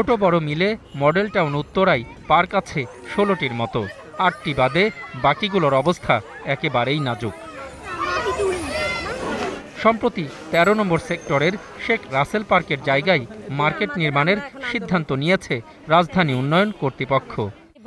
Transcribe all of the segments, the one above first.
ছোট বড় মিলে মডেল টাউন উত্তরাই পার্ক আছে ষোলোটির মতো আটটি বাদে বাকিগুলোর অবস্থা একেবারেই নাজুক সম্প্রতি ১৩ নম্বর সেক্টরের শেখ রাসেল পার্কের জায়গায় মার্কেট নির্মাণের সিদ্ধান্ত নিয়েছে রাজধানী উন্নয়ন কর্তৃপক্ষ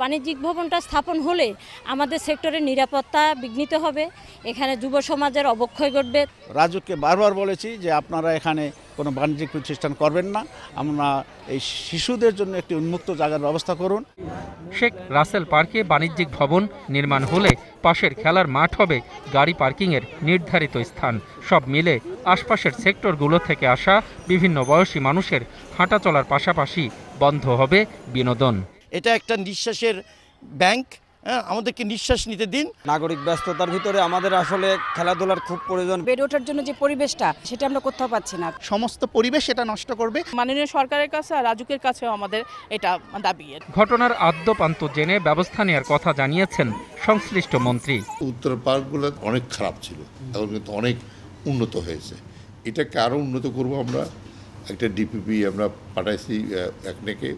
বাণিজ্যিক ভবনটা স্থাপন হলে আমাদের সেক্টরের নিরাপত্তা বিঘ্নিত হবে এখানে যুব সমাজের অবক্ষয় ঘটবে রাজুককে বারবার বলেছি যে আপনারা এখানে কোনো বাণিজ্যিক প্রতিষ্ঠান করবেন না আমরা এই শিশুদের জন্য একটি উন্মুক্ত জায়গার ব্যবস্থা করুন শেখ রাসেল পার্কে বাণিজ্যিক ভবন নির্মাণ হলে পাশের খেলার মাঠ হবে গাড়ি পার্কিংয়ের নির্ধারিত স্থান সব মিলে আশপাশের সেক্টরগুলো থেকে আসা বিভিন্ন বয়সী মানুষের হাঁটা চলার পাশাপাশি বন্ধ হবে বিনোদন এটা একটা নিঃশ্বাসের ব্যাংক হ্যাঁ আমাদেরকে নিঃশ্বাস নিতে দিন নাগরিক ব্যস্ততার ভিতরে আমাদের আসলে খেলাধুলার খুব প্রয়োজন বেড়ে ওঠার জন্য যে পরিবেশটা সেটা আমরা কোথাও পাচ্ছি না সমস্ত পরিবেশ এটা নষ্ট করবে মাননীয় সরকারের কাছে আর রাজুকের কাছেও আমাদের এটা দাবি ঘটনার আদ্যপান্ত জেনে ব্যবস্থা নেওয়ার কথা জানিয়েছেন সংশ্লিষ্ট মন্ত্রী উত্তর পার্কগুলো অনেক খারাপ ছিল এখন কিন্তু অনেক উন্নত হয়েছে এটাকে আরও উন্নত করব আমরা একটা ডিপিপি আমরা পাঠাইছি একনেকে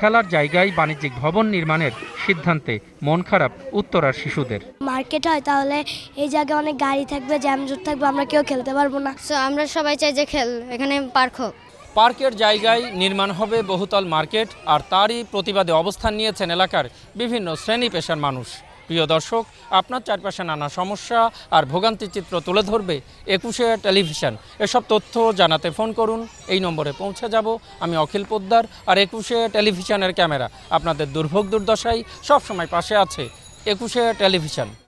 খেলার জায়গায় বাণিজ্যিক ভবন নির্মাণের সিদ্ধান্তে মন খারাপ উত্তরার শিশুদের মার্কেট হয় তাহলে এই জায়গায় অনেক গাড়ি থাকবে জ্যামজট থাকবে আমরা কেউ খেলতে পারবো না আমরা সবাই চাই যে খেল এখানে পার্ক হোক পার্কের জায়গায় নির্মাণ হবে বহুতল মার্কেট আর তারই প্রতিবাদে অবস্থান নিয়েছেন এলাকার বিভিন্ন শ্রেণী পেশার মানুষ প্রিয় দর্শক আপনার চারপাশে নানা সমস্যা আর ভোগান্তি চিত্র তুলে ধরবে একুশে টেলিভিশন এসব তথ্য জানাতে ফোন করুন এই নম্বরে পৌঁছে যাব আমি অখিল পোদ্দার আর একুশে টেলিভিশনের ক্যামেরা আপনাদের দুর্ভোগ দুর্দশায় সবসময় পাশে আছে একুশে টেলিভিশন